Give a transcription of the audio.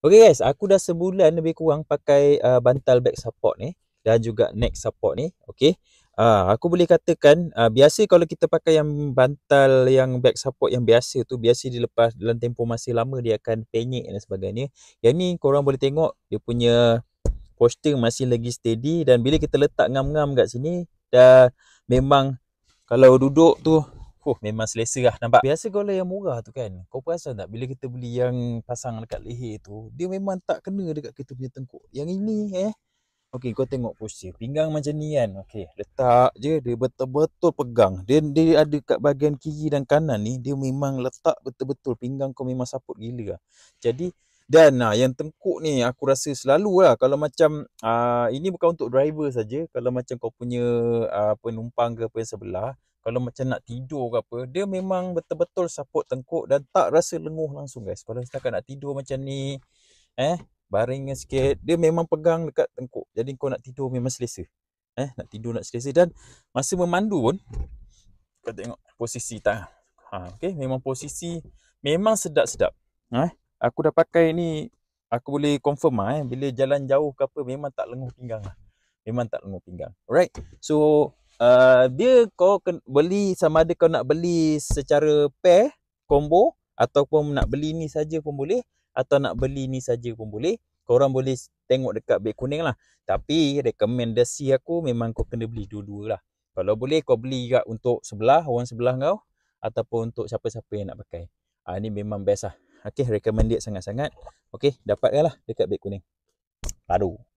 Okay guys, aku dah sebulan lebih kurang pakai uh, bantal back support ni dan juga neck support ni. Okay, uh, aku boleh katakan uh, biasa kalau kita pakai yang bantal yang back support yang biasa tu biasa dilepas dalam tempoh masih lama dia akan penyek dan sebagainya. Yang ni korang boleh tengok dia punya posture masih lagi steady dan bila kita letak ngam-ngam kat sini dah memang kalau duduk tu huh, memang selesa lah nampak. Biasa kalau lah yang murah tu kan, kau perasan tak bila kita beli yang pasang dekat leher tu, dia memang tak kena dekat kita punya tengkuk. Yang ini eh, Okey, kau tengok posture. Pinggang macam ni kan. Okey, letak je. Dia betul-betul pegang. Dia, dia ada kat bahagian kiri dan kanan ni. Dia memang letak betul-betul. Pinggang kau memang support gila lah. Jadi, dan nah, yang tengkuk ni aku rasa selalu lah. Kalau macam, uh, ini bukan untuk driver saja. Kalau macam kau punya uh, penumpang ke apa yang sebelah kalau macam nak tidur ke apa, dia memang betul-betul support tengkuk dan tak rasa lenguh langsung guys. Kalau setakat nak tidur macam ni, eh, baringnya sikit, dia memang pegang dekat tengkuk. Jadi kau nak tidur memang selesa. Eh, nak tidur nak selesa dan masa memandu pun kau tengok posisi tangan. Ha, okay. memang posisi memang sedap-sedap. Eh, aku dah pakai ni aku boleh confirm lah eh bila jalan jauh ke apa memang tak lenguh pinggang lah. Memang tak lenguh pinggang. Alright. So Uh, dia kau ken- beli sama ada kau nak beli secara pair combo ataupun nak beli ni saja pun boleh atau nak beli ni saja pun boleh. Kau orang boleh tengok dekat beg kuning lah. Tapi rekomendasi aku memang kau kena beli dua-dua lah. Kalau boleh kau beli juga untuk sebelah, orang sebelah kau ataupun untuk siapa-siapa yang nak pakai. Ah ha, ni memang best lah. Okay, recommended sangat-sangat. Okay, dapatkan lah dekat beg kuning. Aduh.